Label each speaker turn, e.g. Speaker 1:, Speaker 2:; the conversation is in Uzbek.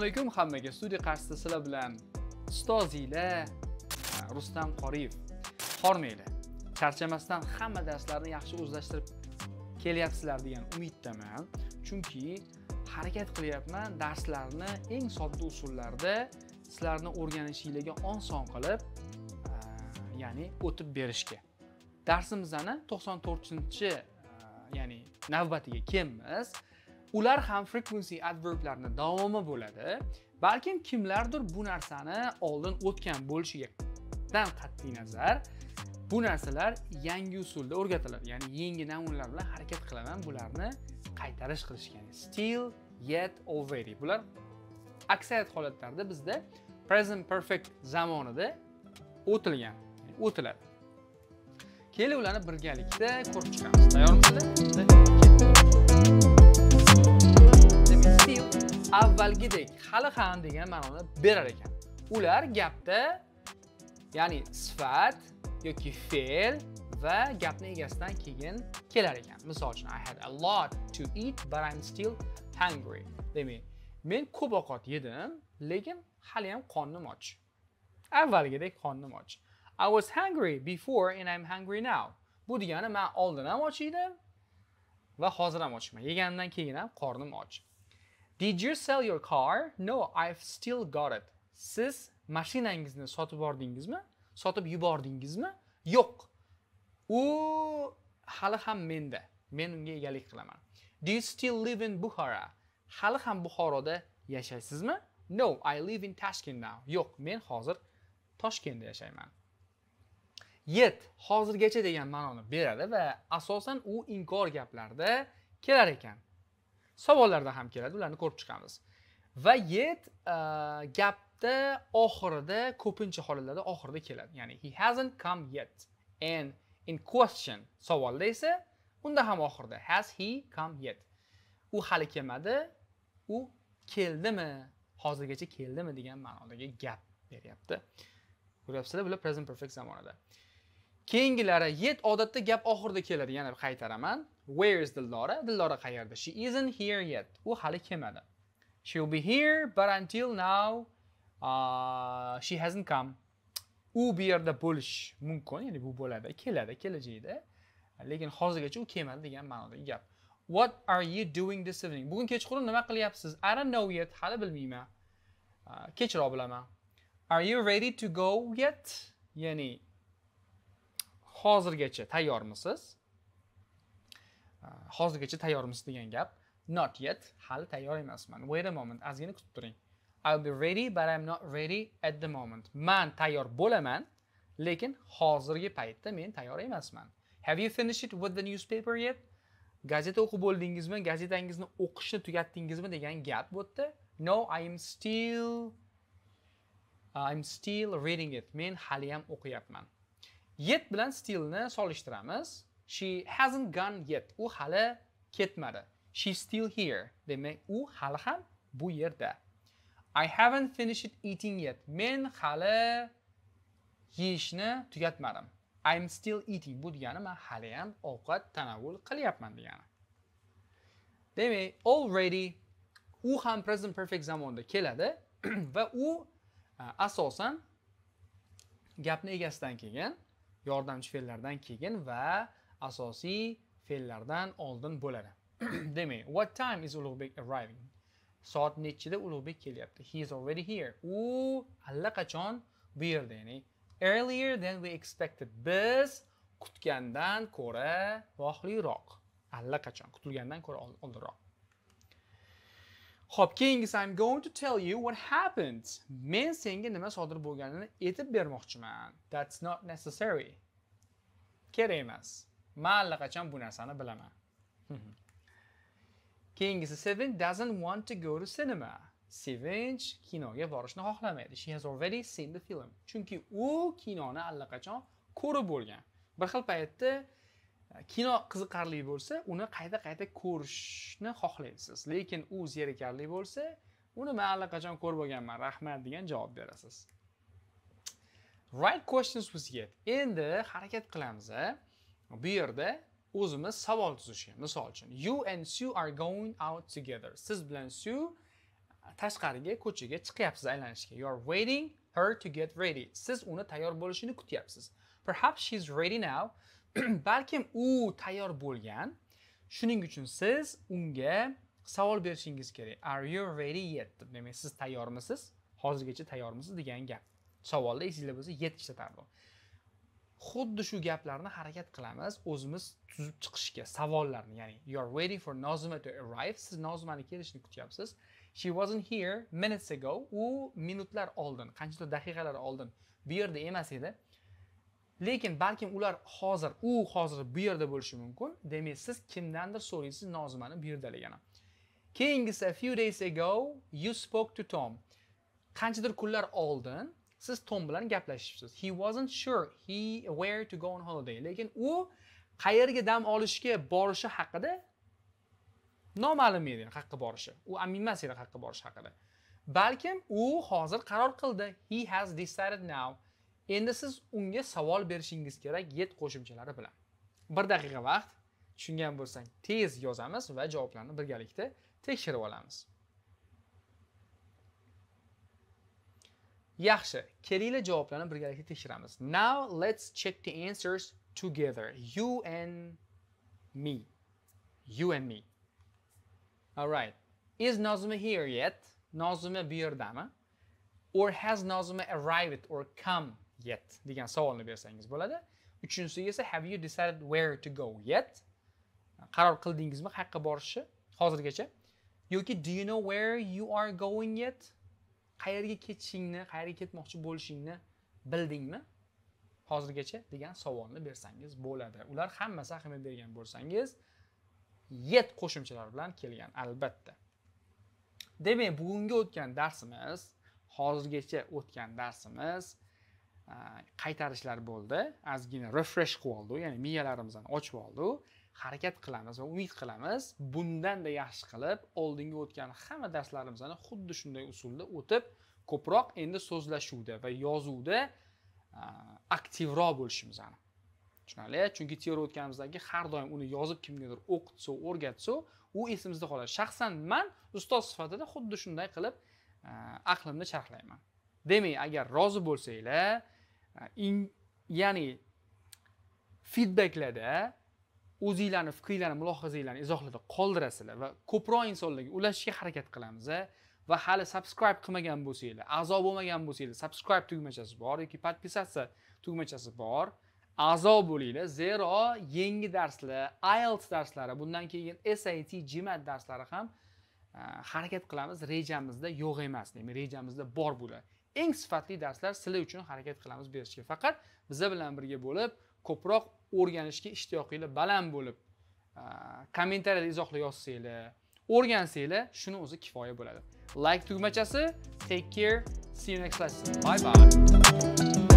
Speaker 1: alaykum hammaga studiya qarshisida sizlar bilan ustozinglar rustam qoriyev hormanglar charchamasdan hamma darslarni yaxshi o'zlashtirib kelyapsizlar degan umiddaman chunki harakat qilyapman darslarni eng sodda usullarda sizlarni o'rganishinglarga oson qilib ya'ni o'tib berishga darsimizni to'qson to'rtinchi ya'ni navbatiga kelmiz ular ham frequency adverblarni davomi bo'ladi balkim kimlardir bu narsani oldin o'tgan bo'lishidan qat'iy nazar bu narsalar yangi usulda o'rgatiladi ya'ni yangi namunalar bilan harakat qilaman bularni qaytarish qilishgan still yet already bular aksariyat holatlarda bizda present perfect zamonida o'tilgan o'tiladi keling ularni birgalikda ko'rib chiqamiz tayyormisizlar avvalgidek hali ham degan ma'noni berar ekan ular gapda ya'ni sifat yoki fe'l va gapni egasidan keyin kelar ekan misol uchun i had a lot to eat but i'm still hungry demak men ko'p ovqat yedim lekin haliyam qornim och avvalgidek qornim och i was hungry before and i'm hungry now bu degani man oldin ham och edim va hozir ham ochman yegandan keyin ham qornim och Did you sell your car? No, I've still got it. Siz mashinangizni sotib yubordingizmi? Sotib yubordingizmi? Yo'q. U hali ham menda. Men unga egalik qilaman. Do you still live in Bukhara? Hali ham Buxoroda yashaysizmi? No, I live in Tashkent now. Yo'q, men hozir Toshkentda yashayman. Yet hozirgacha degan ma'noni beradi va asosan u inkor gaplarda kelar ekan. savollarda ham keladi ularni ko'rib chiqamiz va yet e, gapda oxirida ko'pincha holatlarda oxirida keladi ya'ni he hasn't come yet and in question savolda esa unda ham oxirida has he come yet u hali kelmadi u keldimi hozirgacha keldimi degan ma'nodagi gap beryapti ko'ryapsizlar bular present perfect zamonida keyingilari yet odatda gap oxirida keladi yana qaytaraman where is dildora dildora qayerda she isn't here yet u hali kelmadi she'll be here but until now uh, she hasn't come u bu yerda bo'lishi mumkin ya'ni bu bo'ladi keladi kelajakda lekin hozirgacha u kelmadi degan ma'nodagi gap what are you doing this evening bugun kechqurun nima qilyapsiz i don't know yet hali bilmayman uh, kechroq bilaman are you ready to go yet ya'ni hozirgacha tayyormisiz hozirgacha tayyormisiz degan gap not yet hali tayyor emasman wait a moment ozgina kutib turing i'll be ready but i'm not ready at the moment man tayyor bo'laman lekin hozirgi paytda men tayyor emasman have you finished it with the newspaper yet gazeta o'qib bo'ldingizmi gazetangizni o'qishni tugatdingizmi degan gap bu yerda no i am still i'm still reading it men haliyam o'qiyapman yet bilan stillni solishtiramiz she hasn't gone yet u hali ketmadi she's still here demak u hali ham bu yerda i haven't finished eating yet men hali yeyishni tugatmadim i'm still eating bu degani man hali ham ovqat tanovul qilyapman degani demak already u ham present perfect zamonda keladi va u asosan gapni egasidan kelgan yordamchi fe'llardan keyin va asosiy fe'llardan oldin bo'ladi demak what time is ulug'bek arriving soat nechida ulug'bek kelyapti he is already here u allaqachon bu yerda ya'ni earlier than we expected biz kutgandan ko'ra vaqtliroq. allaqachon kutilgandan ko'ra oldinroq Xo'p, keyingisi I'm going to tell you what happened. Men senga nima sodir bo'lganini aytib bermoqchiman. That's not necessary. Kerak emas. Men allaqachon bu narsani bilaman. keyingisi Seven doesn't want to go to cinema. Sevinch kinoga borishni xohlamaydi. She has already seen the film. Chunki u kinoni allaqachon ko'rib bo'lgan. Bir xil paytda kino qiziqarli bo'lsa uni qayta qayta ko'rishni xohlaysiz lekin u zerikarli bo'lsa uni man allaqachon ko'rib bo'lganman rahmat degan javob berasiz right questions was yet endi harakat qilamiz bu yerda o'zimiz savol tuzishga misol uchun you and sue are going out together siz bilan sue tashqariga ko'chaga chiqyapsiz aylanishga you are waiting her to get ready siz uni tayyor bo'lishini kutyapsiz perhaps she is ready now balkim u tayyor bo'lgan shuning uchun siz unga savol berishingiz kerak are you ready yet deb demak siz tayyormisiz hozirgacha tayyormisiz degan gap savolda esingizda bo'lsa yet ishlatardim xuddi shu gaplarni harakat qilamiz o'zimiz tuzib chiqishga savollarni ya'ni you are waiting for nozima to arrive siz nozimani kelishini kutyapsiz she wasn't here minutes ago u minutlar oldin qanchadir daqiqalar oldin bu yerda emas edi lekin balkim ular hozir u hozir bu yerda bo'lishi mumkin demak siz kimdandir so'raysiz nozimani bu yerdaligini keyingisi a few days ago you spoke to tom qanchadir kunlar oldin siz tom bilan gaplashibsiz he wasn't sure he where to go on holiday lekin u qayerga dam olishga borishi haqida noma'lum edi haqqa borishi u amin emas edi haqqa borishi haqida balkim u hozir qaror qildi he has decided now endi siz unga savol berishingiz kerak yet qo'shimchalari bilan bir daqiqa vaqt tushungan bo'lsang tez yozamiz va javoblarni birgalikda tekshirib olamiz yaxshi kelinglar javoblarni birgalikda tekshiramiz now let's check the answers together you and me you and me all right is nozima here yet nozima bu yerdami or has nozima arrived or come yet degan savolni bersangiz bo'ladi uchinchisi esa have you decided where to go yet qaror qildingizmi qayerqa borishni hozirgacha yoki do you know where you are going yet qayerga ketishingni qayerga ketmoqchi bo'lishingni bildingmi hozirgacha degan savolni bersangiz bo'ladi ular hammasi ahamiyat bergan bo'lsangiz yet qo'shimchalari bilan kelgan albatta demak bugungi o'tgan darsimiz hozirgacha o'tgan darsimiz Э, qaytarishlar bo'ldi ozgina refresh qilib oldi ya'ni miyalarimizni ochib oldi harakat qilamiz va umid qilamiz bundanda yaxshi qilib oldingi o'tgan hamma darslarimizni xuddi shunday usulda o'tib ko'proq endi so'zlashuvda va yozuvda e, aktivroq bo'lishimiz aniq tushunarli chunki teoriya o'tganimizdagi har doim uni yozib kimgadir o'qitsa o'rgatsa u esimizda qoladi shaxsan man ustoz sifatida xuddi shunday qilib e, aqlimni charxlayman demak agar rozi bo'lsanglar ya'ni feedbacklarda o'zinglarni fikringlarni mulohazanglarni izohlarda qoldirasizlar va ko'proq insonlarga ulashishga harakat qilamiz va hali subscribe qilmagan bo'lsanglar a'zo bo'lmagan bo'lsanglar subscribe tugmachasi bor yoki подписаться tugmachasi bor a'zo bo'linglar zero yangi darslar ielts darslari bundan keyin sat jimat darslari ham harakat qilamiz rejamizda yo'q emas demak rejamizda bor bular eng sifatli darslar sizlar uchun harakat qilamiz berishga faqat biza bilan birga bo'lib ko'proq o'rganishga ishtiyoqinglar baland bo'lib kommentariyada izohlar yozsanglar o'rgansanglar shuni o'zi kifoya bo'ladi like tugmachasi take care see you next class bye bye